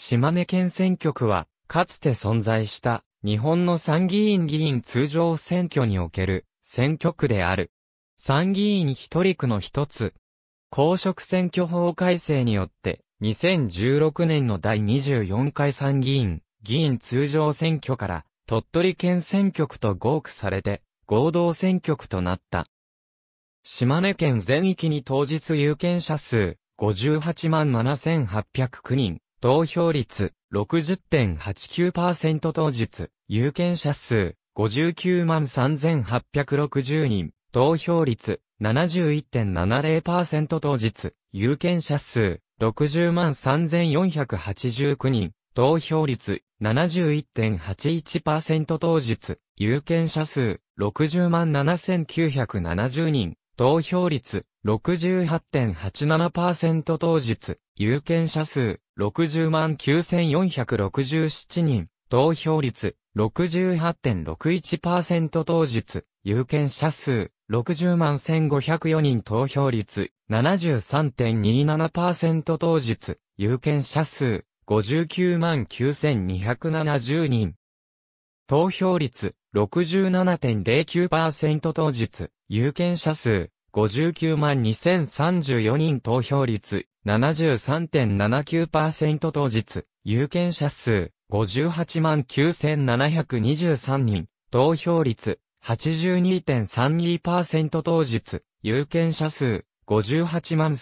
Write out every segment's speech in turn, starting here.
島根県選挙区は、かつて存在した日本の参議院議員通常選挙における選挙区である。参議院一人区の一つ。公職選挙法改正によって、2016年の第24回参議院議員通常選挙から鳥取県選挙区と合区されて合同選挙区となった。島根県全域に当日有権者数58万7809人。投票率60.89%当日、有権者数59万3860人、投票率71.70%当日、有権者数60万3489人、投票率71.81%当日、有権者数60万7970人、投票率68.87%当日、有権者数60万9467人、投票率68.61%当日、有権者数60万1504人投票率73.27%当日、有権者数59万9270人。投票率67.09%当日、有権者数59万2034人投票率73.79%当日、有権者数58万9723人、投票率82.32%当日、有権者数58万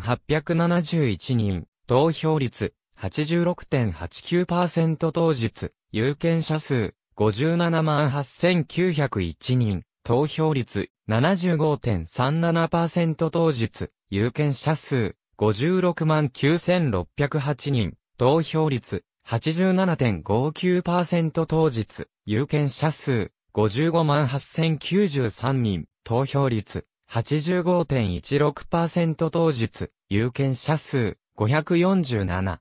3871人、投票率86.89%当日、有権者数57万8901人、投票率75.37%当日、有権者数56万9608人、投票率87.59%当日、有権者数55万8093人、投票率85.16%当日、有権者数547。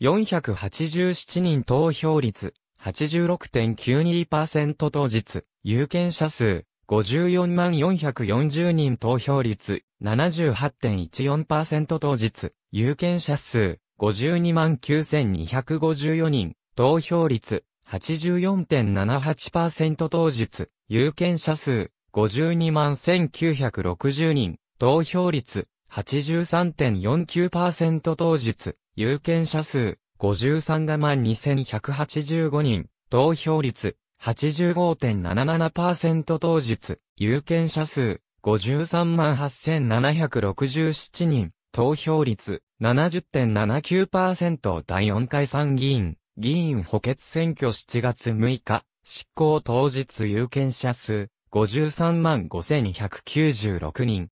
487人投票率86.92%当日、有権者数、54万440人投票率、78.14%当日、有権者数、52万9254人、投票率、84.78%当日、有権者数、52万1960人、投票率、83.49%当日、有権者数、53が2185人、投票率85.77%当日、有権者数53万8767人、投票率70.79%第4回参議院、議員補欠選挙7月6日、執行当日有権者数53万5296人。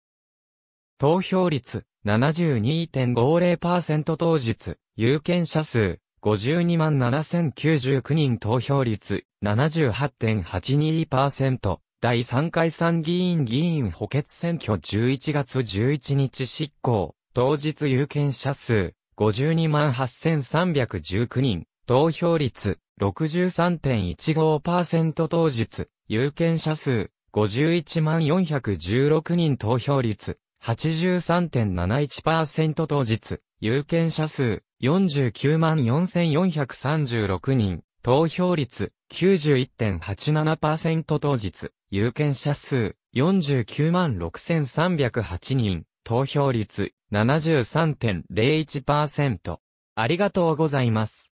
投票率72.50%当日、有権者数、52万7099人投票率、78.82%。第3回参議院議員補欠選挙11月11日執行、当日有権者数、52万8319人、投票率、63.15%当日、有権者数、51万416人投票率、83.71%当日、有権者数49 4436人、投票率91.87%当日、有権者数49 6308人、投票率73.01%。ありがとうございます。